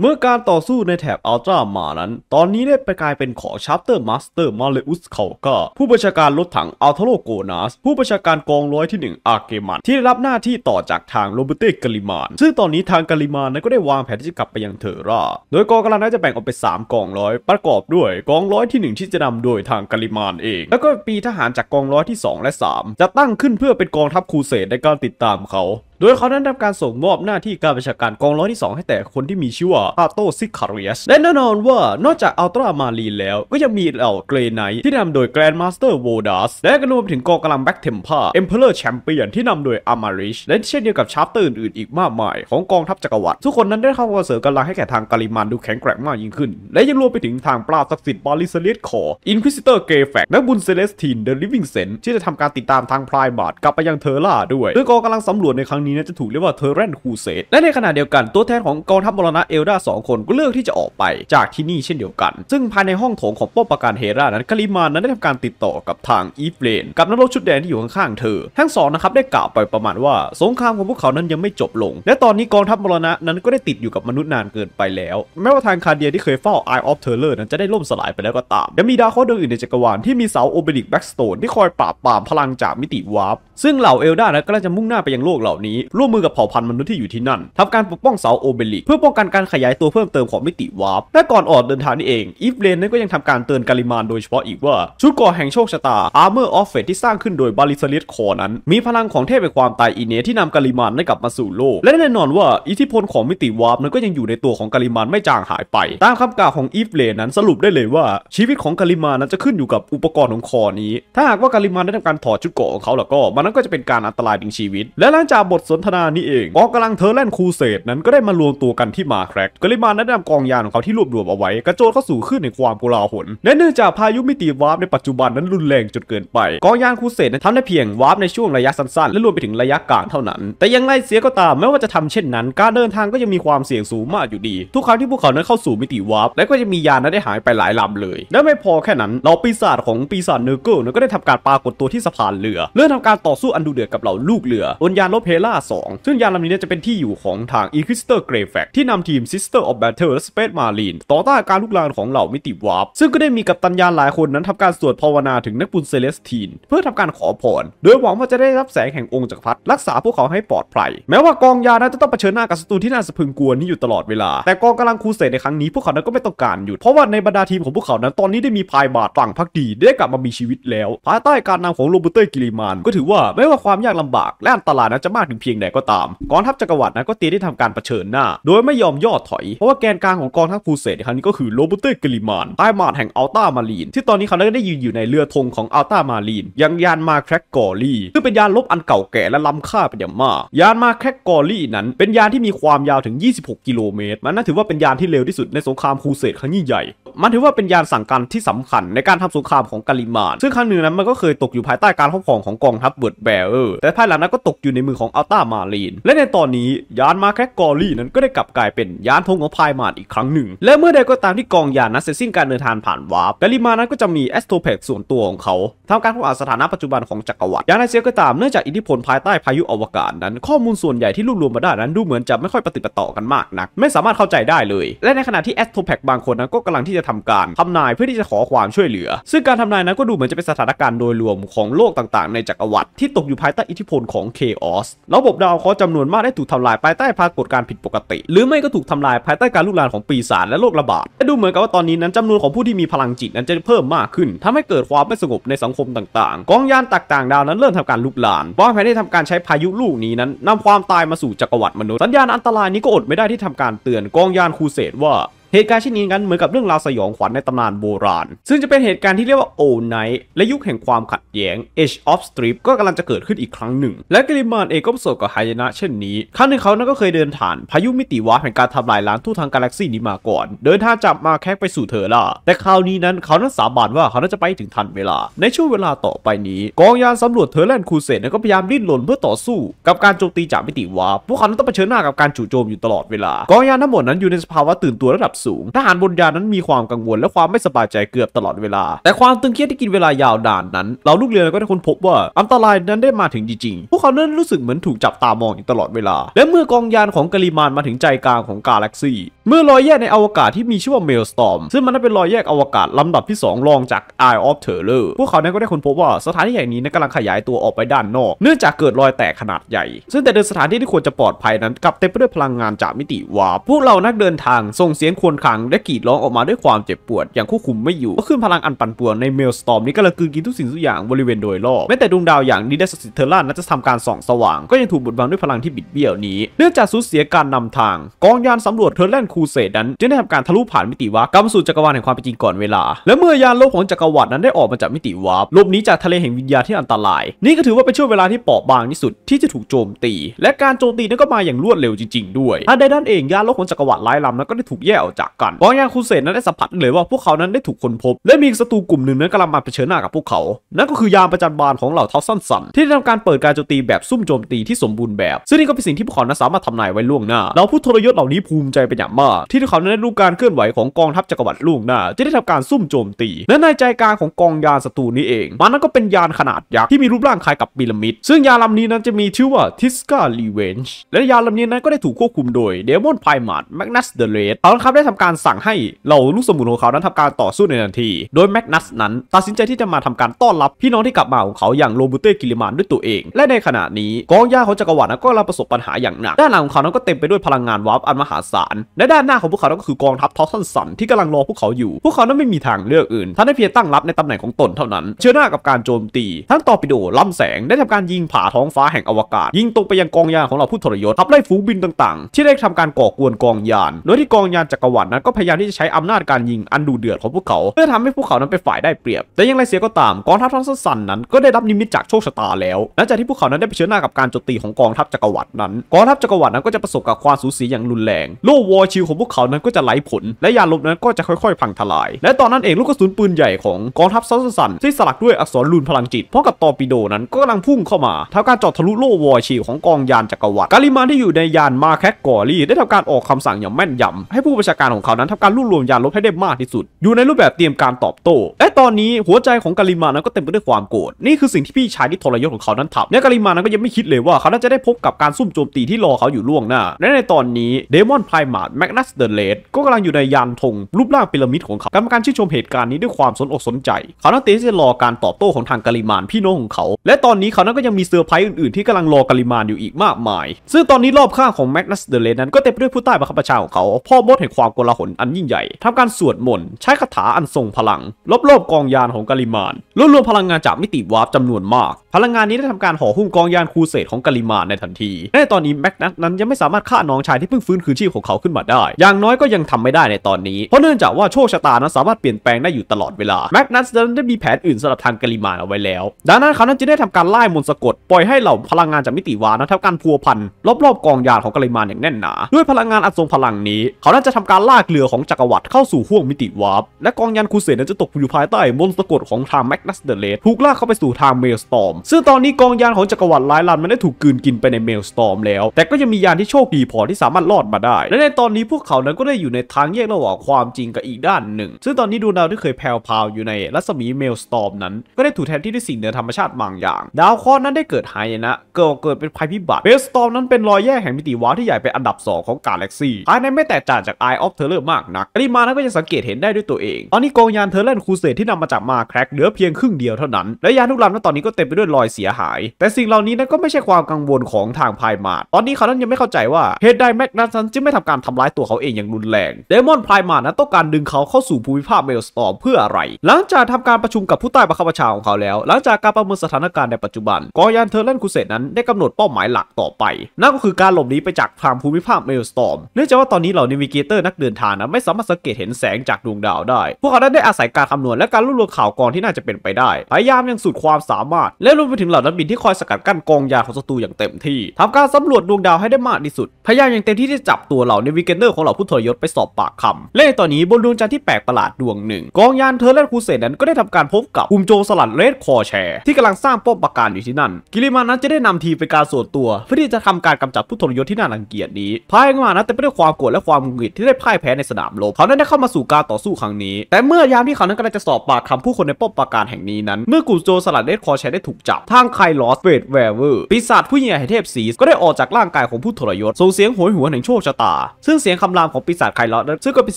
เมื่อการต่อสู้ในแถบอัลตรามานั้น ตอนนี้ได้ไปกลายเป็นของชาร์เตอร์มาสเตอร์มาเลอุสเขากาผู้บัญชาการรถถังอัลทโลโกนาสผู้บัญชาการกองร้อยที่1อาเกมันที่ได้รับหน้าที่ต่อจากทางโรเบเต้กาลิมานซึ่งตอนนี้ทางกาลิมานนั้นก็ได้วางแผนที่จะกลับไปยังเทอร่า โดยกองกำลังนั้นจะแบ่งออกเป็น3กองร้อยประกอบด้วยกองร้อยที่1ที่จะนำโดยทางกาลิมานเอง แล้วก็ปีทหารจากกองร้อยที่ 2 และ 3 จะตั้งขึ้นเพื่อเป็นกองทัพคูเสดในการติดตามเขาโดยเขานั้นับการส่งมอบหน้าที่การบัญชาการกองร้อยที่ 2 ให้แต่คนที่มีชื่อว่าอาโตซิคาริสและแน่นอนว่านอกจากอัลตรามารีนแล้วก็ยังมีเหล่าเกรไนที่นำโดยแกรนด์มาสเตอร์โวดัสและก็รวมถึงกองกำลังแบ็กเทมเพอร์เอ็มเพลอร์แชมเปียนที่นำโดยอามาริชและเช่นเดียวกับชาร์เตอร์อื่นๆอีกมากมาย ของกองทัพจักรวรรดิทุกคนนั้นได้เข้ามาเสริมกำลังให้แก่ทางกาลิมันดูแข็งแกร่งมากยิ่งขึ้น และยังรวมไปถึงทางปราศักดิ์สิทธิ์บาลิสเลตคออินควิสิเตอร์เกฟแฟกนักบุญเซเลสตินเดอะลิฟวิ่งเซนที่จะทำการติดตามทางพลายบาดกลับไปยังเทอร่าด้วยโดยกองกำลังสำรวจในครั้งนี้นะจะถูกเรียกว่าเทเรนคูเซตและในขณะเดียวกัน ตัวแทนของกองทัพมรณะเอลดาสองคน ก็เลือกที่จะออกไป จากที่นี่เช่นเดียวกัน ซึ่งภายในห้องโถงของป้อมปราการเฮรานั้นการิมานนั้นได้ทำการติดต่อกับทางอีฟเลนกับนักรบชุดแดงที่อยู่ข้างๆเธอ ทั้งสองนะครับได้กล่าวไปประมาณว่า สงครามของพวกเขานั้นยังไม่จบลง และตอนนี้กองทัพมรณะนั้นก็ได้ติดอยู่กับมนุษย์นานเกินไปแล้ว แม้ว่าทางคาเดียที่เคยเฝ้าอออฟเทเลอร์นั้นจะได้ล่มสลายไปแล้วก็ตามยังมีดาวเคราะห์ดวงอื่นในจักรวาลที่มีเสาโอเบริกแบ็กสโตนที่คอยปราบปรามพลังจากมิติวาร์ปซึ่งเหล่าเอลดานั้นก็จะมุ่งหน้าไปยังโลกเหล่านี้ี้ร่วมมือกับเผ่าพันธุ์มนุษย์ที่อยู่ที่นั่นทำการปกป้องเสาโอเบลิก เพื่อป้องกันการขยายตัวเพิ่มเติมของมิติวาร์ป และก่อนออกเดินทางนี่เอง อีฟเลนนั้นก็ยังทำการเตือนกาลิมานโดยเฉพาะอีกว่าชุดก่อแห่งโชคชะตา อาร์เมอร์ออฟเฟตที่สร้างขึ้นโดยบาลิสเลตสคอนั้นมีพลังของเทพแห่งความตายอีเนที่นำกาลิมานได้กลับมาสู่โลก และแน่นอนว่าอิทธิพลของมิติวาร์ปนั้นก็ยังอยู่ในตัวของกาลิมานไม่จางหายไป ตามคำกล่าวของอีฟเลนนั้นสรุปได้เลยว่าชีวิตของกาลิมานนั้นจะขึ้นอยู่กับอุปกรณ์ของคอนี้ ถ้าหากว่ากาลิมานได้ทำการถอดชุดเกาะของเขาแล้วก็มันนั้นก็จะเป็นการอันตรายถึงชีวิต และหลังจากบทสนทนานี้เองกองกำลังเทอร์แลนคูเสดนั้นก็ได้มารวมตัวกันที่มาแครกกริมาแนะนำกองยานของเขาที่รวบรวมเอาไว้ กระโจนเข้าสู่ขึ้นในความโกลาหลและเนื่องจากพายุมิติวาร์ปในปัจจุบันนั้นรุนแรงจนเกินไปกองยานคูเสดนั้นทำได้เพียงวาร์ปในช่วงระยะสั้นๆและรวมไปถึงระยะกลางเท่านั้น แต่ยังไงเสียก็ตามแม้ว่าจะทำเช่นนั้น การเดินทางก็ยังมีความเสี่ยงสูงมากอยู่ดีทุกครั้งที่พวกเขานั้นเข้าสู่มิติวาร์ปและก็จะมียานนั้นได้หายไปหลายลำเลยและไม่พอแค่นั้นเหล่าปีศาจของปีศาจเนอร์เกิลนั้นก็ได้ทำการปรากฏตัวที่สะพานเรือเริ่มทำการต่อสู้อันดูเดือดกับเหล่าลูกเรือบนยานรบเพล่า2ซึ่งยานลำนี้จะเป็นที่อยู่ของทางอี q u i s i t o r g r e y f a x ที่นำทีม Sister of Battle และ Space Marine ต่อต้านการลุกลามของเหล่ามิติวาร์ปซึ่งก็ได้มีกัปตันยานหลายคนนั้นทำการสวดภาวนาถึงนักบุญเซเลสตีน เพื่อทำการขอพรโดยหวังว่าจะได้รับแสงแห่งองค์จักรพรรดิรักษาพวกเขาให้ปลอดภัยแม้ว่ากองยานั้นจะต้องเผชิญหน้ากับศัตรูที่น่าสะพึงกลัวนี้อยู่ตลอดเวลาแต่กองกำลังคูเสดในครั้งนี้พวกเขานั้นก็ไม่ต้องการหยุดเพราะว่าในบรรดาทีมของพวกเขานั้นตอนนี้ได้มีพายบาทฝั่งพักดีได้กลับมามีชีวิตแล้วภายใต้การนำของโรเบอร์เกิลิมานก็ถือว่าไม่ว่าความยากลำบากและอันตรายนั้นจะมากถึงพียงใดก็ตาม กองทัพจักรวรรดินะก็เตรียมที่ทำการรเผชิญหน้า โดยไม่ยอมย่อถอย เพราะว่าแกนกลางของกองทัพคูเซตครั้งนี้ก็คือโรบูเตอร์กลิมานใต้มาดแห่งอัลต้ามาลีน ที่ตอนนี้เขาได้ยืนอยู่ในเรือธงของอัลต้ามาลีน ยังยานมาแครกกอรี่ซึ่งเป็นยานลบอันเก่าแก่และล้ำค่าเป็นอย่างมาก ยานมาแครกกอรี่นั้น เป็นยานที่มีความยาวถึง 26 กิโลเมตร มันน่าถือว่าเป็นยานที่เร็วที่สุดในสงครามครูเสดครั้งยิ่งใหญ่มันถือว่าเป็นยานสั่งการที่สำคัญในการทำสงครามของกาลิมาน ซึ่งครั้งหนึ่งนั้นมันก็เคยตกอยู่ภายใต้การครอบครองของกองทัพเบิร์ดแบลร์แต่ภายหลังนั้นก็ตกอยู่ในมือของอัลต้ามาลีน และในตอนนี้ยานมาแคกอรี่นั้นก็ได้กลับกลายเป็นยานธงของพายมาดอีกครั้งหนึ่ง และเมื่อใดก็ตามที่กองยานนั้นเสร็จสิ้นการเดินทางผ่านวาร์ปกาลิมานั้นก็จะมีแอสโทเพกส่วนตัวของเขาทำการค้นหาสถานะปัจจุบันของจักรวรรดิยานไอเซียก็ตาม เนื่องจากอิทธิพลภายใต้พายุอวกาศนั้น ข้อมูลส่วนใหญ่ที่รวบรวมมาได้นั้น ดูเหมือนจะไม่ค่อยปฏิปต่อกันมากนักไม่สามารถเข้าใจได้เลย และในขณะที่แอสโทเพกบางคนนั้นก็กำลังที่จะทำการทำนายเพื่อที่จะขอความช่วยเหลือ ซึ่งการทำนายนั้นก็ดูเหมือนจะเป็นสถานการณ์โดยรวมของโลกต่างๆในจักรวรรดิที่ตกอยู่ภายใต้อิทธิพลของเควอส ระบบดาวเคราะห์จำนวนมากได้ถูกทำลายภายใต้ปรากฏการผิดปกติ หรือไม่ก็ถูกทำลายภายใต้การลุกลามของปีศาจและโรคระบาดและดูเหมือนกับว่าตอนนี้นั้นจำนวนของผู้ที่มีพลังจิตนั้นจะเพิ่มมากขึ้นทำให้เกิดความไม่สงบในสังคมต่างๆ กองยานต่างๆดาวนั้นเริ่มทำการลุกลามวางแผนได้ทำการใช้พายุลูกนี้นั้น นำความตายมาสู่จักรวรรดิมนุษย์สัญญาณอันตรายนี้ก็อดไม่ได้ที่ทำการเตือนกองยานคูเสดว่าเหตุการณ์เช่นนี้กันเหมือนกับเรื่องราวสยองขวัญในตำนานโบราณ ซึ่งจะเป็นเหตุการณ์ที่เรียกว่าโอไนท์และยุคแห่งความขัดแย้ง Age of Strip ก็กำลังจะเกิดขึ้นอีกครั้งหนึ่ง และกริมานเองก็ประสบกับหายนะเช่นนี้ ครั้งหนึ่งเขานั้นก็เคยเดินผ่าน พายุมิติวาแห่งการทำลายล้างทั่วทางกาแล็กซีนี้มาก่อน เดินทางจากมาแคกไปสู่เธอล่ะแต่คราวนี้นั้นเขานั้นสาบานว่าเขานั้นจะไปถึงทันเวลา ในช่วงเวลาต่อไปนี้ กองยานสำรวจเทอร์แลนด์คูเซนก็พยายามดิ้นรนเพื่อต่อสู้ กับการโจมตีจากมิติวาพวกเขานั้นต้องเผชิญหน้ากับการจู่โจมอยู่ตลอดเวลากองยานทั้งหมดนั้นอยู่ในสภาวะตื่นตัวระดับสูงทหารบนยานนั้นมีความกังวลและความไม่สบายใจเกือบตลอดเวลา แต่ความตึงเครียดที่กินเวลายาวนานนั้นเราลูกเรือก็ได้ค้นพบว่าอันตรายนั้นได้มาถึงจริงๆ พวกเขานั้นรู้สึกเหมือนถูกจับตามองอยู่ตลอดเวลา และเมื่อกองยานของกาลิมานมาถึงใจกลางของกาแล็กซี่เมื่อรอยแยกในอวกาศที่มีชื่อว่าเมลสตอมซึ่งมันนั้นเป็นรอยแยกอวกาศลำดับที่ 2 รองจาก Eye of Terror พวกเขานั้นก็ได้ค้นพบว่าสถานที่แห่งนี้นั้นกำลังขยายตัวออกไปด้านนอกเนื่องจากเกิดรอยแตกขนาดใหญ่ ซึ่งแต่เดินสถานที่ที่ควรจะปลอดภัยนั้นกลับเต็มไปด้วยพลังงานจากมิติวาร์ปพวกเรานักเดินทางส่งเสียงควญคังและกรีดร้องออกมาด้วยความเจ็บปวดอย่างควบคุมไม่อยู่ก็ขึ้นพลังอันปั่นป่วนในเมลสตอมนี้กำลังกืนกินทุกสิ่งทุกอย่างบริเวณโดยรอบแม้แต่ดวงดาวอย่างนีเดสซิเทอร์่านั้นจะทำการส่องสว่าง ก็ยังถูกบดบังด้วยพลังที่บิดเบี้ยวนี้เนื่องจากสูญเสียการนำทางกองยานสำรวจเทอร์แลนดคูเสดนั้นจึงได้ทำการทะลุผ่านมิติวาร์ปกลับสู่จักรวาลแห่งความเป็นจริงก่อนเวลา และเมื่อยานโลกของจักรวรรดินั้นได้ออกมาจากมิติวาร์ปลบนี้จากทะเลแห่งวิญญาณที่อันตราย นี่ก็ถือว่าเป็นช่วงเวลาที่เปราะบางที่สุดที่จะถูกโจมตี และการโจมตีนั้นก็มาอย่างรวดเร็วจริงๆ ด้วยอันใดด้านเองยานโลกของจักรวรรดิไร้ลำนั้นก็ได้ถูกแยกออกจากกันกางยานคูเสดนั้นได้สัมผัสเลยว่าพวกเขานั้นได้ถูกคนพบ และมีศัตรูกลุ่มหนึ่งนั้นกำลังมาเผชิญหน้ากับพวกเขา นั่นก็คือยานประจันบานของเหล่าเท้าสั้นสันที่ได้ทำการเปิดการโจมตีแบบซุ่มโจมตีที่สมบูรณ์แบบ ซึ่งนี่ก็เป็นสิ่งที่พวกเขานั้นสามารถทำนายไว้ล่วงหน้าเราผู้ทรยศเหล่านี้ภูมิใจเป็นอย่างมาาที่ทุกเขาได้รู้การเคลื่อนไหวของกองทัพจักรวรรดิลูกหน้า จะได้ทำการซุ่มโจมตีและในใจกลางของกองยานศัตรูนี้เอง มันนั้นก็เป็นยานขนาดยักษ์ที่มีรูปร่างคล้ายกับพีระมิด ซึ่งยานลำนี้นั้นจะมีชื่อว่าทิสกาลีเวนช์และยานลำนี้นั้นก็ได้ถูกควบคุมโดยเดมอนไพมาร์ดแมกนัสเดเรสเขาครับได้ทำการสั่งให้เหล่าลูกสมุนของเขานั้นทำการต่อสู้ในทันที โดยแมกนัสนั้นตัดสินใจที่จะมาทำการต้อนรับพี่น้องที่กลับมาของเขาอย่างโรบูเต้กิลิมานด้วยตัวเอง และในขณะนี้กองยาของจักรวรรดิก็กำลัประสบปัญหาอย่างหนักด้านหลังของเขานั้นก็เต็มไปด้วยพลังงานวาร์ปอันมหาศาลและดด้านหน้าของพวกเขาก็คือกองทัพทอสันสันที่กำลังรอพวกเขาอยู่พวกเขานั้นไม่มีทางเลือกอื่นท่านได้เพียงตั้งรับในตำแหน่งของตนเท่านั้นเชื่อหน้ากับการโจมตีทั้งตอปิโดลำแสงได้ทำการยิงผ่าท้องฟ้าแห่งอวกาศ ยิงตรงไปยังกองยานของเราผู้ทรยศขับไล่ฝูงบินต่างๆ ที่ได้ทำการก่อกวนกองยาน โดยที่กองยานจักรวรรดินั้นก็พยายามที่จะใช้อำนาจการยิงอันดูเดือดของพวกเขา เพื่อทำให้พวกเขานั้นเป็นฝ่ายได้เปรียบ แต่ยังไรเสียก็ตามกองทัพทอสันสันนั้นก็ได้รับนิมิตจากโชคชะตา แล้วหลังจากที่พวกเขานั้นได้ไปเชิญหน้ากับการโจมตีของกองทัพจักรวรรดินั้นกองทัพจักรวรรดินั้นก็จะประสบกับความสูญเสียอย่างรุนแรงโลวอชิลของพวกเขานั้นก็จะไหลผลและยานลบนั้นก็จะค่อยๆ พังทลาย และตอนนั้นเองลูกกระสุนปืนใหญ่ของกองทัพซัสซันที่สลักด้วยอักษรลูนพลังจิตพร้อมกับตอร์ปิโดนั้น ก็กำลังพุ่งเข้ามาทำการเจาะทะลุโล่วอร์ชี ของกองยานจักรวรรดิกาลิมานที่อยู่ในยานมาแคคกอรี่ ได้ทำการออกคำสั่งอย่างแม่นยำ ให้ผู้ประชาการของเขานั้นทำการรวบรวมยานลบให้ได้มากที่สุด อยู่ในรูปแบบเตรียมการตอบโต้และตอนนี้หัวใจของกาลิมานั้นก็เต็มไปด้วยความโกรธนี่คือสิ่งที่พี่ชายที่ทรยศของเขานั้นทำและกาลิมานั้นก็ยังไม่คิดเลยว่าเขาน่าจะได้พบกับการซุ่มโจมตีที่รอเขาอยู่ล่วงหน้า และในตอนนี้เดมอนไพรมาร์แมแมกนัสเดอะเลดก็กำลังอยู่ในยานธงรูปร่างพีระมิดของเขากรรมการชื่นชมเหตุการณ์นี้ด้วยความสนอกสนใจเขานั้งเตจะรอการตอบโต้ของทางกาลิมานพี่น้องของเขา และตอนนี้เขานั้นก็ยังมีเซอร์ไพรส์อื่นๆที่กำลังรอกาลิมานอยู่อีกมากมาย ซึ่งตอนนี้รอบข้างของแมกนัสเดอะเลดนั้นก็เต็มไปด้วยผู้ใต้บังคับบัญชาของเขา พ่อมดแห่งความโกลาหลอันยิ่งใหญ่ทำการสวดมนต์ใช้คาถาอันทรงพลังรอบๆกองยานของกาลิมานรวบรวมพลังงานจากมิติวาร์ปจำนวนมาก พลังงานนี้ได้ทำการห่อหุ้มกองยานคูเสตของกาลิมานในทันทีในตอนนี้แมกนัสนั้นยังไม่สามารถฆ่าน้องชายที่เพิ่งฟื้นคืนชีพของเขาขึ้นมาได้ได้อย่างน้อยก็ยังทำไม่ได้ในตอนนี้เพราะเนื่องจากว่าโชคชะตานั้นสามารถเปลี่ยนแปลงได้อยู่ตลอดเวลาแม็กนัสนั้นได้มีแผนอื่นสำหรับทางกาลิมานเอาไว้แล้ว ดังนั้นเขานั้นจึงได้ทำการไล่มนต์สะกดปล่อยให้เหล่าพลังงานจากมิติวานั้นทำการพัวพันรอบๆกองยานของกาลิมานอย่างแน่นหนา ด้วยพลังงานอันทรงพลังนี้ เขานั้นจะทำการลากเรือของจักรวรรดิเข้าสู่ห้วงมิติวาร์ปและกองยานคูเสนั้นจะตกอยู่ภายใต้มนต์สะกดของทางแม็กนัสเดเลสถูกลากเข้าไปสู่ทางเมลสตอมซึ่งตอนนี้กองยานของจักรวรรดิไลลันมันได้ถูกกืนกินไปในเมลสตอมแล้ว แต่ก็ยังมียานที่โชคดีพอที่สามารถรอดมาได้ และในตอนนี้พวกเขานั้นก็ได้อยู่ในทางแยกระหว่างความจริงกับอีกด้านหนึ่งซึ่งตอนนี้ดวงดาวที่เคยแผ่วพาวอยู่ในรัศมีเมลสตอมนั้นก็ได้ถูกแทนที่ด้วยสิ่งเหนือธรรมชาติบางอย่างดาวครนั้นได้เกิดหายนะ เกิดเกิดเป็นภัยพิบัติเมลสตอมนั้นเป็นรอยแยกแห่งมิติวาที่ใหญ่เป็นอันดับ 2 ของกาแล็กซี่ภายในไม่แตกต่างจากไอออฟเทอร์เลอร์มากนักปริมาณนั้นก็จะสังเกตเห็นได้ด้วยตัวเองตอนนี้กองยานเทอร์เลนคูเซตที่นำมาจากมาแครกเหลือเพียงครึ่งเดียวเท่านั้นและยานทุกลำนั้นตอนนี้ก็เต็มไปด้วยรอยเสียหาย แต่สิ่งเหล่านี้นั้นก็ไม่ใช่ความกังวลของทางภายมาตอนนี้เขานั้นยังไม่เข้าใจว่า เหตุใดแม็กนัสันจึงไม่ทำการทำลายตัวเขาเองอย่างรุนแรงเดมอนไพรมานั้นต้องการดึงเขาเข้าสู่ภูมิภาคเมลสตอรมเพื่ออะไร หลังจากทำการประชุมกับผู้ใต้บังคับบัญชาของเขาแล้ว หลังจากการประเมินสถานการณ์ในปัจจุบัน กอยันเทอร์เลนคูเซตนั้นได้กำหนดเป้าหมายหลักต่อไป นั่นก็คือการหลบหนีไปจากทางภูมิภาคเมลสตอร์ม เนื่องจากว่าตอนนี้เหล่านิวิเกเตอร์นักเดินทางนั้นไม่สามารถสังเกตเห็นแสงจากดวงดาวได้ พวกเขาได้อาศัยการคำนวณและการรวบรวมข่าวกรองที่น่าจะเป็นไปได้ พยายามอย่างสุดความสามารถ และรวมไปถึงเหล่านักบินที่คอยสกัดกั้นกองยาของศัตรูอย่างเต็มที่ ทำการสำรวจดวงดาวให้ได้มากที่สุด พยายามอย่างเต็มที่จะจับตัวเหล่านิวิเกเตอร์ของเหล่าผู้ทรยศไปสอบปากคำและในตอนนี้บนดวงจันทร์ที่แปลกประหลาดดวงหนึ่งกองยานเทอร์เลสคูเซนนั้นก็ได้ทำการพบกับกลุ่มโจสลัดเลดคอแชร์ที่กำลังสร้างป้อมปราการอยู่ที่นั่น กิริมานั้นจะได้นำทีไปการส่วนตัว เพื่อที่จะทำการกำจัดผู้ทรยศที่น่ารังเกียจนี้ภายมานั้นแต่ไปด้วยความโกรธและความหงุดหงิดที่ได้พ่ายแพ้ในสนามรบเขานั้นได้เข้ามาสู่การต่อสู้ครั้งนี้ แต่เมื่อยามที่เขานั้นกำลังจะสอบปากคำผู้คนในป้อมปราการแห่งนี้นั้นเมื่อกลุ่มโจสลัดเลดคอแชร์ได้ถูกจับ ทางไคลอสเฟดแวร์เวอร์ปีศาจผู้หญ่แห่งเทพสีก็ได้ออกจากร่างกายของผู้ทรยศส่งเสียงโหยหวแห่งโชคชะตา ซึ่งเสียงคำรามของปีศาจไคลอสนั้นซึ่งก็เป็นเ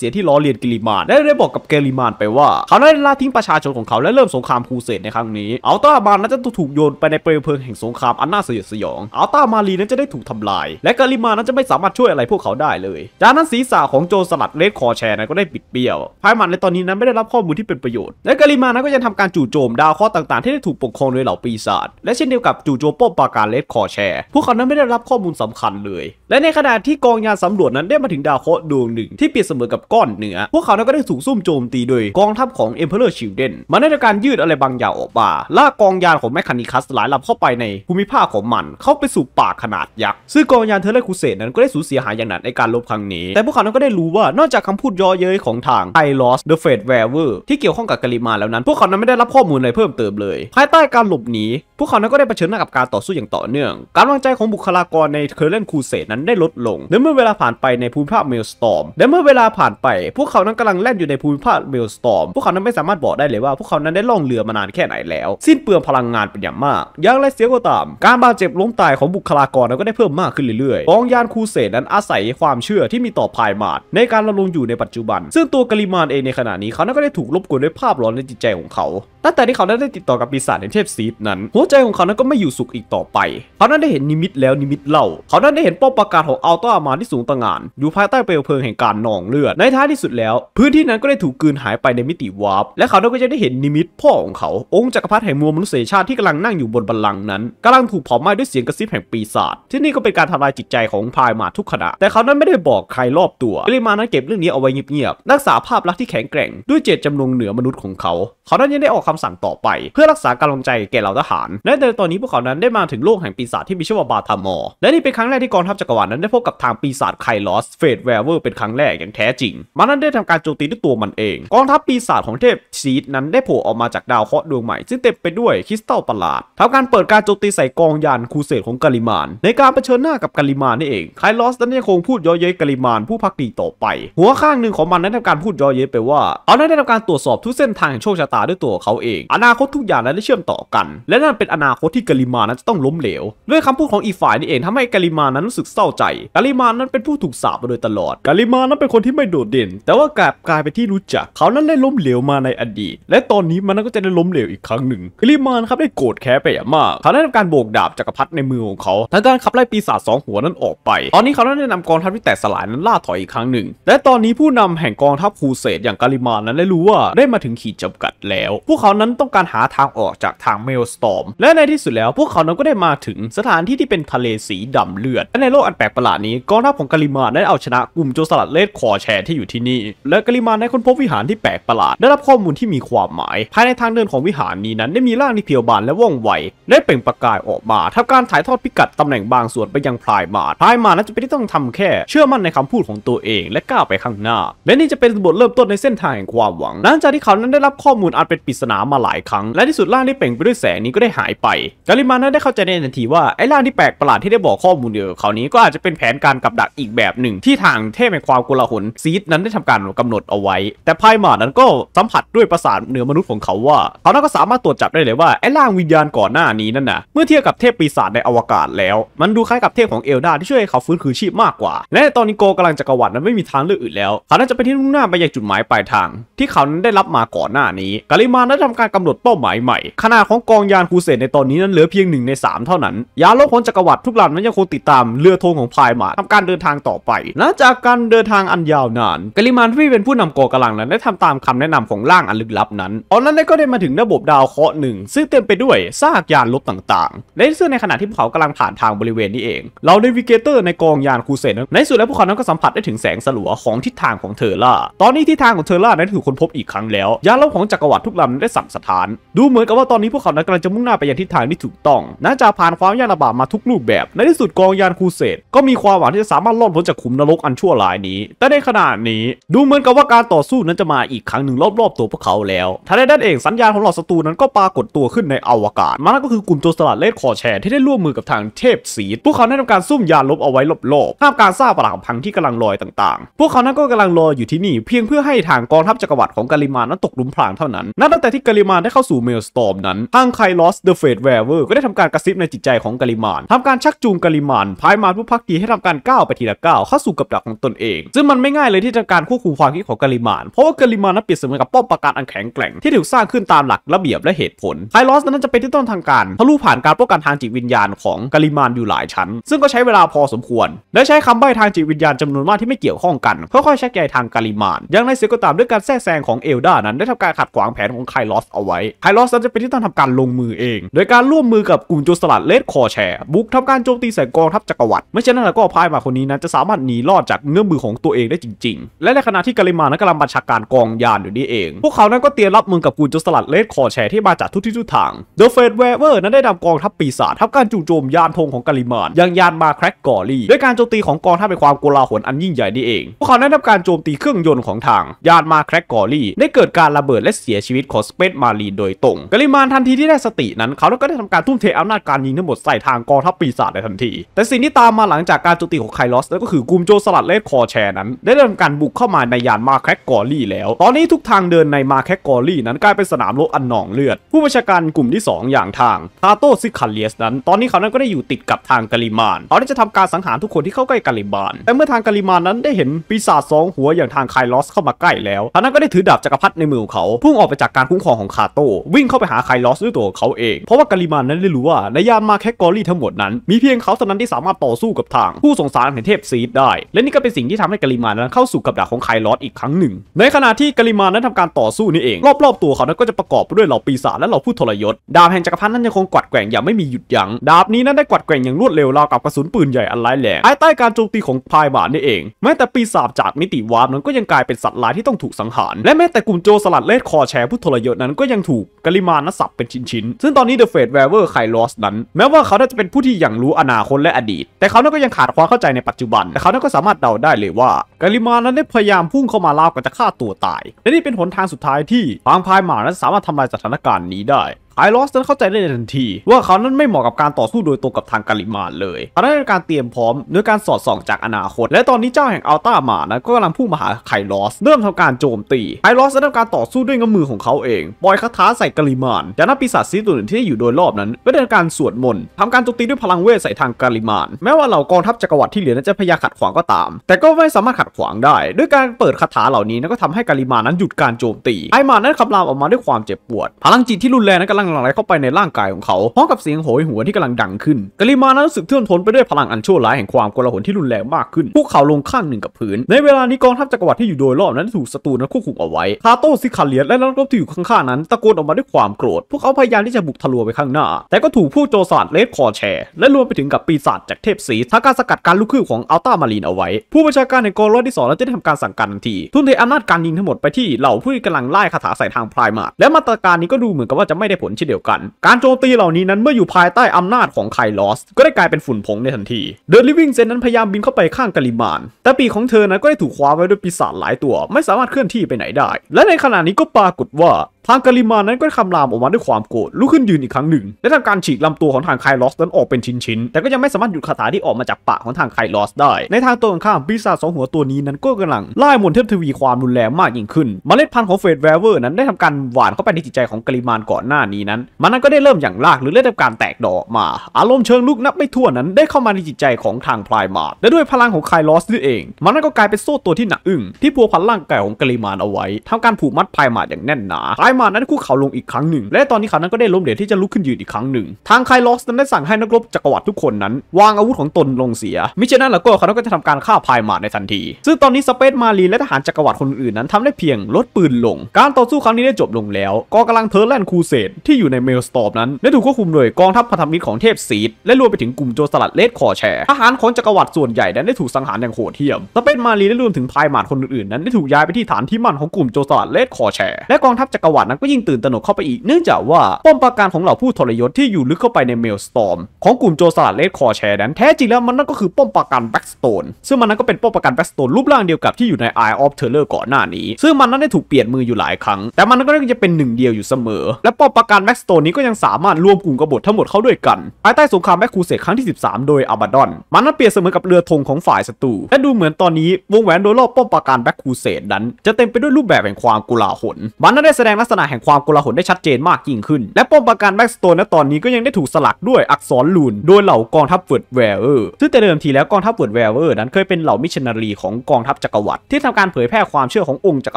สียงที่ล้อเลียนกิริมานได้ได้บอกกับเกริมานไปว่า เขาได้ล่าทิ้งประชาชนของเขาและเริ่มสงครามครูเสดในครั้งนี้อัลตามานนั้นจะถูกโยนไปในเปลวเพลิงแห่งสงครามอันน่าสยดสยองอัลตามารีนั้นจะได้ถูกทำลาย และกาลิมานนั้นจะไม่สามารถช่วยอะไรพวกเขาได้เลยจากนั้นศีรษะของโจสลัดเลดคอแชร์นั้นก็ได้ปิดเบี้ยวพายมันในตอนนี้นั้นไม่ได้รับข้อมูลที่เป็นประโยชน์ และกาลิมานั้นก็ยังทำการจู่โจมดาวข้อต่างๆ ที่ได้ถูกปกครองโดยเหล่าปีศาจและเช่นเดียวกับจู่โจมป้อมปราการเลดคอแชร์พวกเขานั้นไม่ได้รับข้อมูลสำคัญเลย และในขณะที่กองยานสำรวจนั้นได้มาถึงดาวเคราะห์ดวงหนึ่งที่เปรียบเสมอกับก้อนเนื้อพวกเขานั้นก็ได้ถูกซุ่มโจมตีโดยกองทัพของเม m p e เลอร์ชิลเดนมันได้การยืดอะไรบางอย่างออกมาลากกองยานของแมคคานิคัสหลายลำเข้าไปในภูมิภาคของมัน เข้าไปสู่ป่าขนาดยักษ์ซึ่งกองยานเทเลคูเซนั้น ก็ได้สูญเสียหายอย่างหนักในการลบครั้งนี้ แต่พวกเขานั้นก็ได้รู้ว่านอกจากคำพูดย่อเย้ยของทางไทลอสเดอะเฟดแวร์เวอร์ที่เกี่ยวข้องกับกาลิมาแล้วนั้น พวกเขานั้นไม่ได้รับข้อมูลอะไรเพิ่มเติมเลย ภายใต้การหลบหนีพวกเขานั้นก็ได้เผชิญหน้ากับการต่อสู้อย่างต่อเนื่องการวางใจของบุคลากรในเทเลคูเซนั้นได้ลดลงและเมื่อเวลาผ่านไปในภูมิภาาคเมลสตอมและเมื่อเวลาผ่านไป พวกเขานั้นกำลังแล่นอยู่ในภูมิภาคเมลสตอมพวกเขานั้นไม่สามารถบอกได้เลยว่าพวกเขานั้นได้ล่องเรือมานานแค่ไหนแล้ว สิ้นเปลืองพลังงานเป็นอย่างมาก อย่างไรเสียก็ตาม การบาดเจ็บล้มตายของบุคลากรนั้นก็ได้เพิ่มมากขึ้นเรื่อยๆกองยานคูเสดนั้นอาศัยความเชื่อที่มีต่อพายมาดในการระลงอยู่ในปัจจุบัน ซึ่งตัวกลิมานเองในขณะนี้เขานั้นก็ได้ถูกลบกวนด้วยภาพร้อนในจิตใจของเขา ตั้งแต่ที่เขานั้นได้ติดต่อกับปีศาจในเทพซีฟนั้น หัวใจของเขานั้นก็ไม่อยู่สุขอีกต่อไปเขานั้นได้เห็นนิมิตแล้วนิมิตเล่า เขานั้นได้เห็นป้อมประกาศของอัลตามาที่สูงต่างานอยู่ายใต้เปลวเพลิงแห่งการนองเลือด ในท้ายที่สุดแล้วพื้นที่นั้นก็ได้ถูกกืนหายไปในมิติวาร์ป และเขาก็จะได้เห็นนิมิตพ่อของเขา องค์จักรพรรดิแห่งมวลมนุษยชาติที่กำลังนั่งอยู่บนบัลลังก์นั้นกำลังถูกเผาไหม้ด้วยเสียงกระซิบแห่งปีศาจ ที่นี่ก็เป็นการทำลายจิตใจของพายมาทุกขณะแต่เขานั้นไม่ได้บอกใครรอบตัวเริมานั้นเก็บเรื่องนี้เอาไว้เงียบๆ รักษาภาพลักษณ์ที่แข็งแกร่งด้วยเจตจำนงเหนือมนุษย์ของเขา เขานั้นยังได้ออกคำสั่งต่อไป เพื่อรักษากำลังใจแก่เหล่าทหารและในตอนนี้พวกเขานั้นได้มาถึงโลกแห่งปีศาจที่มีชื่อว่าบาทามอและนี่เป็นครั้งแรกที่กองทัพจักรวดินั้นได้พบกับทางปีศาจไคลอสเฟดแวร์เวอร์เป็นครั้งแรกอย่างแท้จริง มันนั้นได้ทำการโจมตีด้วยตัวมันเอง กองทัพปีศาจของเทพซีดนั้นได้โผล่ออกมาจากดาวเคราะห์ดวงใหม่ซึ่งเต็มไปด้วยคริสตัลประหลาดทำการเปิดการโจมตีใส่กองยานคูเซตของกาลิมาน ในการเผชิญหน้ากับกาลิมานนี่เอง ไคลอสนั้นยังคงพูดย่อเย้ยกาลิมานผู้พักดีต่อไป หัวข้างหนึ่งของมันนั้นทำการพูดย่อเย้ยไปว่าเขานั้นได้ทำการตรวจสอบทุกเส้นทางแห่งโชคชะตาด้วยตัวเขาเอง อนาคตทุกอย่างนั้นได้เชื่อมต่อกัน และนั่นเป็นอนาคตที่กาลิมานนั้นจะต้องล้มเหลวด้วยคำพูดของอีฝ่ายนี่เอง ทำให้กาลิมานั้นรู้สึกเศร้าใจกาลิมานั้นเป็นผู้ถูกสาปโดยตลอดกาลิมานั้นเป็นคนที่ไม่โดดเด่น แต่ว่ากลับกลายไปที่รู้จัก เขานั้นได้ล้มเหลวมาในอดีต และตอนนี้มันนั้นก็จะได้ล้มเหลวอีกครั้งหนึ่ง กาลิมานครับได้โกรธแค้นไปอย่างมาก เขาได้ทำการโบกดาบจักรพรรดิในมือของเขาทางการขับไล่ปีศาจสองหัวนั้นออกไป ตอนนี้เขานั้นได้นำกองทัพที่แตกสลายนั้นล่าถอยอีกครั้งหนึ่ง และตอนนี้ผู้นำแห่งกองทัพคูเซตอย่างกาลิมานั้นได้รู้ว่าได้มาถึงขีดจำกัดแล้ว พวกเขานั้นต้องการหาทางออกจากทางเมลสตอมและในที่สุดแล้วพวกเขานั้นก็ได้มาถึงสถานที่ที่เป็นทะเลสีดำเลือดและในโลกอันแปลกประหลาดนี้กองทัพของกาลิมาได้เอาชนะกลุ่มโจรสลัดเลดคอแชร์ที่อยู่ที่นี่ และกลิมาได้ค้นพบวิหารที่แปลกประหลาด ได้รับข้อมูลที่มีความหมาย ภายในทางเดินของวิหารนี้นั้นได้มีร่างที่เพียวบานและว่องไว ได้เปล่งประกายออกมา ทำการถ่ายทอดพิกัดตำแหน่งบางส่วนไปยังพลายมาดพลายมาดนั้นจะไม่ได้ต้องทำแค่เชื่อมั่นในคำพูดของตัวเอง และก้าวไปข้างหน้า และนี่จะเป็นบทเริ่มต้นในเส้นทางแห่งความหวังหลังจากที่เขานั้นได้รับข้อมูลอันเป็นปริศนามาหลายครั้งและที่สุดร่างที่เปล่งไปด้วยแสงนี้ก็ได้หายไปกะลิมานั้นได้เข้าใจในทันทีว่าไอ้ร่างที่แปลกประหลาดที่ได้บอกข้อมูลเดียวเขานี้ก็อาจจะเป็นแผนการกับดักอีกแบบหนึ่งที่ทางเทพแห่งความกลาหลซีดนั้นได้ทำการกำหนดเอาไว้ แต่ไพ่หมานั้นก็สัมผัสด้วยประสาทเหนือมนุษย์ของเขาว่า เขานั้นก็สามารถตรวจจับได้เลยว่า ไอ้ร่างวิญญาณก่อนหน้านี้นั่นนะเมื่อเทียบกับเทพปีศาจในอวกาศแล้ว มันดูคล้ายกับเทพของเอลดาที่ช่วยให้เขาฟื้นคืนชีพมากกว่า และตอนนี้โกกำลังจักรวรรดินั้นไม่มีทางเลือกอื่นแล้ว เขาน่าจะไปที่มุ่งหน้าไปยังจุดหมายปลายทางที่เขานั้นได้รับมาก่อนหน้านี้กาลิมานั้นทำการกำหนดเป้าหมายใหม่ ขนาดของกองยานคูเซตในตอนนี้นั้นเหลือเพียงหนึ่งใน3เท่านั้น ยาลบของจักรวรรดิทุกลำนั้นยังคงติดตามเรือธงของพายมาทำการเดินทางต่อไปณงจากการเดินทางอันยาวนานกาลิมานที่เป็นผู้นำก่อกำลังนั้นได้ทำตามคำแนะนำของร่างอันลึกลับนั้น ตอนนั้นได้ก็ได้มาถึงระบบดาวเคราะห์หนึ่งซึ่งเต็มไปด้วยซากยานลบต่างๆและซึ่งในขณะที่พวกเขากำลังผ่านทางบริเวณนี้เอง เราไดวิเกเตอร์ในกองยานคูเซนในสุดแล้วพวกเขานั้นก็สัมผัสได้ถึงแสงสลัวของทิศทางของเทอร่า ตอนนี้ทิศทางของเทอร่านั้นถูกค้นพบอีกครั้งแล้ว ยานลบของจักรวรรดิทุกลำได้สั่นสะท้าน ดูเหมือนกับว่าตอนนี้พวกเขานั้นกำลังจะมุ่งหน้าไปยังทิศทางที่ถูกต้องน่าจะผ่านความยากลำบากมาทุกรูปแบบ ในที่สุดกองยานคูเซนก็มีความหวังที่จะสามารถรอดพ้นจากขุมนรกกอันชั่วร้ายนี้ แต่ในขณะนี้ดูเหมือนกับว่าการต่อสู้นั้นจะมาอีกครั้งหนึ่งรอบๆตัวพวกเขาแล้วทันใดนั้นเองสัญญาณของเหล่าศัตรูนั้นก็ปรากฏตัวขึ้นในอวกาศ มันก็คือกลุ่มโจรสลัดเลดคอแชร์ที่ได้ร่วมมือกับทางเทพสีพวกเขาได้ทำการซุ่มยานลบเอาไว้รอบๆท่ามกลางซากปรักพังที่กำลังลอยต่างๆ พวกเขานั้นก็กำลังรออยู่ที่นี่ เพียงเพื่อให้ทางกองทัพจักรวรรดิของกาลิมานั้นตกหลุมพรางเท่านั้น นับตั้งแต่ที่กาลิมานได้เข้าสู่เมลสตอมนั้นทางไคลอสเดอะเฟดแวร์เวอร์ก็ได้ทำการกระซิบในจิตใจของกาลิมานทำการชักจูงกาลิมานพายมาผู้พักดีให้ทำการก้าวไปทีละก้าวเข้าสู่กับดักของตนเอง ซึ่งมันไม่ง่ายเลยที่จะการควบคุมความคิดของกาลิมาน เพราะว่ากาลิมานนั้นเปรียบเสมือนกับป้อมปราการอันแข็งแกร่งที่ถูกสร้างขึ้นตามหลักระเบียบและเหตุผลไคลอสนั้นจะเป็นที่ต้นทางการทะลุผ่านการป้องกันทางจิตวิญญาณของกาลิมานอยู่หลายชั้น ซึ่งก็ใช้เวลาพอสมควร และใช้คำใบ้ทางจิตวิญญาณจำนวนมากที่ไม่เกี่ยวข้องกันค่อยๆชักใยทางกาลิมานอย่างในเสือก็ตามด้วยการแทรกแซงของเอลดานั้น ได้ทำการขัดขวางแผนของไคลอสเอาไว้ไคลอสนั้นจะเป็นที่ต้องทำการลงมือเอง โดยการร่วมมือกับกลุ่มโจรสลัดเลดคอแชร์บุกทำการโจมตีใส่กองทัพจักรวรรดิไม่เช่นนั้นก็พายมาคนนี้นั้นจะสามารถหนีรอดจากเงื้อมือของตัวเองได้จริงๆ และในขณะที่กาลิมานั้นกำลังบัญชาการกองยานอยู่นี่เอง พวกเขานั้นก็เตรียมรับมือกับกูจสลัดเลดคอแชร์ที่มาจากทุกที่ทุกทางเดอะเฟดเวเวอร์นั้นได้นำกองทัพปีศาจทับการจู่โจมยานธงของกาลิมานยังยานมาแครกกอรี่ด้วยการโจมตีของกองทัพเป็นความโกลาหลอันยิ่งใหญ่นี่เอง พวกเขาได้ทำการโจมตีเครื่องยนต์ของทาง ยานมาแครกกอรี่ได้เกิดการระเบิดและเสียชีวิตของสเปซมารีนโดยตรงกาลิมานทันทีที่ได้สตินั้น เขาก็ได้ทำการทุ่มเทอำนาจการยิงทั้งหมดใส่ทางกองทัพปีศาจในทันที แต่สิ่งที่ตามมาหลังจากการโจมตีของไคลอสก็คือกลุ่มโจสลัดเลดคอแชร์นั้น ได้เริ่มการบุกเข้ามาในยานมาแคกกอรี่ แล้ว ตอนนี้ทุกทางเดินในมาแคกกอรี่นั้นกลายเป็นสนามรบอันหนองเลือด ผู้บัญชาการกลุ่มที่ 2 อย่างทางทาโต้ซิคัเลียสนั้น ตอนนี้เขานั้นก็ได้อยู่ติดกับทางกาลิมานตอนนี้จะทำการสังหารทุกคนที่เข้าใกล้กาลิมาน แต่เมื่อทางกาลิมานนั้นได้เห็นปีศาจสองหัวอย่างทางไคลอสเข้ามาใกล้ แล้วเขานั้นก็ได้ถือดาบจักรพรรดิในมือของเขาพุ่งออกไปจากการคุ้มครองของคาโต้วิ่งเข้าไปหาไคลอสด้วยตัวเขาเองเพราะว่ากาลิมานนั้นได้รู้ว่าในยานมาแคกกอรี่ทั้งหมดนั้น มีเพียงเขาเท่านั้นที่สามารถต่อสู้กับทาง ผู้สงสารแห่งเทพซีดได้และนี่ก็เป็นสิ่งที่ทำให้กาลิมานนั้นเข้าสู่กับดักของไคลอสอีกครั้งหนึ่ง ในขณะที่กาลิมานนั้นทำการต่อสู้นี่เอง รอบๆตัวเขานั้นก็จะประกอบไปด้วยเหล่าปีศาจและเหล่าผู้ทรยศ ดาบแห่งจักรพรรดินั้นยังคงกวัดแกว่งอย่างไม่มีหยุดยัง้งดาบนี้นั้นได้กวัดแกว่งอย่างรวดเร็วราวกับกระสุนปืนใหญ่อันร้ายแรงภายใต้การโจมตีของพายบาทนี่เองแม้แต่ปีศาจจากมิติวาร์ปนั้นก็ยังกลายเป็นสัตว์ร้ายที่ต้องถูกสังหาร และแม้แต่กลุ่มโจสลัดเลดคอแชร์ผู้ทรยศนั้นก็ยังถูกกาลิมานนั้นสับเป็นชิ้นๆซึ่งตอนนี้เดอะเฟดแวร์เวอร์ไคลอสนั้นแม้ว่าเขาจะเป็นผู้ที่ยางรู้อนาคตและอดีต แต่เขานั้นก็ยังขาดความเข้าใจในปัจจุบันแต่เขานั้นก็สาามารถเดาได้เลยว่า กาลิมานั้นได้พยายามพุ่งเข้ามาราวกับจะฆ่าตัวตายและนี่เป็นหนทางสุดท้ายที่ฟางพายหมานั้นสามารถทำลายสถานการณ์นี้ได้ไอรอสนั้นเข้าใจได้ในทันที ว่าเขานั้นไม่เหมาะกับการต่อสู้โดยตรงกับทางกาลิมานเลยเขาได้การเตรียมพร้อมด้วยการสอดส่องจากอนาคต และตอนนี้เจ้าแห่งอัลต้ามานะก็กำลังพุ่งมาหาไคลอส เริ่มทำการโจมตีไอลอสได้ทำการต่อสู้ด้วยำมือของเขาเองปล่อยคาถาใส่กาลิมานจากนั้นปีศาจซีตัวหนึ่งที่อยู่โดยรอบนั้นก็ได้ทำการสวดมนต์ทำการโจมตีด้วยพลังเวทใส่ทางกาลิมานแม้ว่าเหล่ากองทัพจักรวรรดิที่เหลือนั้นจะพยายามขัดขวางก็ตาม แต่ก็ไม่สามารถขัดขวางได้ด้วยการเปิดคาถาเหล่านี้นั้นก็ทำให้กาลิมานนั้นหยุดการโจมตีไอมานนั้นคำรามออกมาด้วยความเจ็บปวดพลังจิตที่รุนแรงนั้นกำลังหลังไหลเข้าไปในร่างกายของเขาพร้อมกับเสียงโหยหวนที่กำลังดังขึ้นกาลิมานั้นรู้สึกเทื่อนทนไปด้วยพลังอันชั่วร้าย แห่งความโกลาหลที่รุนแรงมากขึ้น พวกเขาลงข้างหนึ่งกับพื้น ในเวลานี้กองทัพจักรวรรดิที่อยู่โดยรอบ นั้นถูกศัตรูนั้นควบคุมเอาไว้คาโต้ซิคาเลียสและนักรบที่อยู่ข้างๆนั้นตะโกนออกมาด้วยความโกรธพวกเขาพยายามที่จะบุกทะลวงไปข้างหน้า แต่ก็ถูกผู้โจรสลัดเลดคอแชร์และรวมไปถึงกับปีศาจจากเทพสีทักการสกัดการลุกขึ้นของอัลต้ามารีนเอาไว้ ผู้บัญชาการในกองร้อยที่สองนั้นได้ทำการสั่งการทันทีทุ่เทอำนาจการยิงทั้งหมดไปที่เหล่าผู้กำลังไล่คาถาใส่ทางพรายมาและมาตรการนี้ก็ดูเหมือนกับว่าจะไม่ได้ผลช่นเดียวกันการโจมตีเหล่านี้นั้นเมื่ออยู่ภายใต้อำนาจของไคลอสก็ได้กลายเป็นฝุ่นผงในทันที เดอะลิวิ่งเซนนั้นพยายามบินเข้าไปข้างกาลิมาน แต่ปีของเธอนั้นก็ได้ถูกคว้าไว้ด้วยปีศาจหลายตัว ไม่สามารถเคลื่อนที่ไปไหนได้ และในขณะนี้ก็ปรากฏว่าทางกาลิมานั้นก็คำรามออกมาด้วยความโกรธลุกขึ้นยืนอีกครั้งหนึ่ง และทำการฉีกลำตัวของทางไคลอสนั้นออกเป็นชิ้นๆแต่ก็ยังไม่สามารถหยุดคาถาที่ออกมาจากปากของทางไคลอสได้ ในทางตรงข้ามปีศาจสองหัวตัวนี้นั้นก็กำลังไล่มนเทพทวีความรุนแรงมากยิ่งขึ้นมเมล็ดพันธุ์ของเฟดแวเวอร์นั้นได้ทำการหวานเข้าไปในจิตใจของกาลิมานก่อนหน้านี้นั้น มันนั้นก็ได้เริ่มอย่างรากหรือเดิ่มการแตกดอกมา อารมณ์เชิงลุกนับไม่ถ้วนนั้นได้เข้ามาในจิตใจของทางพลายมารและด้วยพลังของไคลอสนี่เอง มันนั้นก็กลายเป็นโซ่ตัวที่หนักอึ้งที่พัวพันร่างกายของกาลิมานเอาไว้ทำการผูกมัดพลายมาอย่างแน่นหนาพลายมานั้นคู่เขาลงอีกครั้งหนึ่ง และตอนนี้เขานั้นก็ได้ล้มเหลวที่จะลุกขึ้นยืนอีกครั้งหนึ่ง ทางไคล็อกนั้นได้สั่งให้นักรบจักรวรรดิทุกคนนั้น วางอาวุธของตนลงเสีย มิฉะนั้นแล้วก็เขาก็จะทำการฆ่าพายมาในทันที ซึ่งตอนนี้สเปซมาลีและทหารจักรวรรดิคนอื่นนั้นทำได้เพียงลดปืนลง การต่อสู้ครั้งนี้ได้จบลงแล้วกองกำลังเทอร์แลนด์คูเซตที่อยู่ในเมลสตอปนั้นได้ถูกควบคุมโดยกองทัพพันธมิตรของเทพซีดและรวมไปถึงกลุ่มโจรสลัดเลดคอแชร์ทหารของจักรวรรดิส่วนใหญ่ได้ถูกสังหารอย่างโหดเหี้ยมสเปซมาลีและรวมถึงพายมาดคนอื่นๆนั้นได้ถูกย้ายไปที่ฐานที่มั่นของกลุ่มโจรสลัดเลดคอแชร์และกองทัพจักรวรรดินั้นก็ยิ่งตื่นตระหนกเข้าไปอีกเนื่องจากว่า ป้อมปราการของเหล่าผู้ทรยศที่อยู่ลึกเข้าไปในเมลสตอมของกลุ่มโจรสลัดเลดคอแชร์ นั้น แท้จริงแล้วมันนั่นก็คือป้อมปราการแบ็กสโตนซึ่งมันนั้นก็เป็นป้อมปราการแบ็กสโตนรูปร่างเดียวกับที่อยู่ในไฟเทอร์เลอร์ก่อนหน้านี้ ซึ่งมันนั้นได้ถูกเปลี่ยนมืออยู่หลายครั้งแต่มันนั้นก็ยังจะเป็นหนึ่งเดียวอยู่เสมอและป้อมปราการแบ็กสโตนนี้ก็ยังสามารถรวมกลุ่มกบฏทั้งหมดเข้าด้วยกันภายใต้สงครามแบ็กคูเซกครั้งที่13 โดยอาบาดอนมันนั้นเปรียบเสมือนกับเรือธงของฝ่ายศัตรูและดูเหมือนตอนนี้วงแหวนโดยรอบป้อมปราการแบ็กคูเซดนั้นจะเต็มไปด้วยรูปแบบแห่งความกุลาหลมันนั้นได้แสดงลักษณะแห่งความโกลาหลได้ชัดเจนมากยิ่งขึ้น และป้อมปราการแม็กสโตนณตอนนี้ก็ยังได้ถูกสลักด้วยอักษรลูนโดยเหล่ากองทัพเวิร์ดแวร์เออร์ ซึ่งแต่เดิมทีแล้วกองทัพเวิร์ดแวร์เออร์นั้นเคยเป็นเหล่ามิชชันนารีของกองทัพจักรวรรดิที่ทำการเผยแพร่ความเชื่อขององค์จัก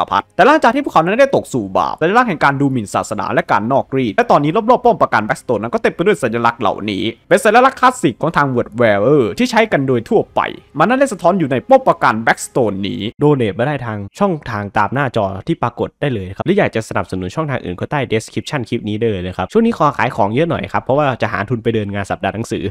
รพรรดิ แต่หลังจากที่พวกเขานั้นได้ตกสู่บาปและร่างแห่งการดูหมิ่นศาสนาและการนอกรีดและตอนนี้รอบๆป้อมปราการแบ็กสโตนนั้นก็เต็มไปด้วยสัญลักษณ์เหล่านี้ เป็นสัญลักษณ์คลาสสิกของทางเวิร์ดแวร์เออร์ที่ใช้กันโดยทั่วไปมันนั้นได้สะท้อนอยู่ในป้อมปราการแม็กสโตนนี้โดเนทมาได้ทางช่องทางตามหน้าจอที่ปรากฏได้เลยครับหรืออยากจะสนับสนุนนุนช่องทางอื่นก็ใต้ description คลิปนี้ได้เลยนะครับ ช่วงนี้ขอขายของเยอะหน่อยครับ เพราะว่าจะหาทุนไปเดินงานสัปดาห์หนังสือ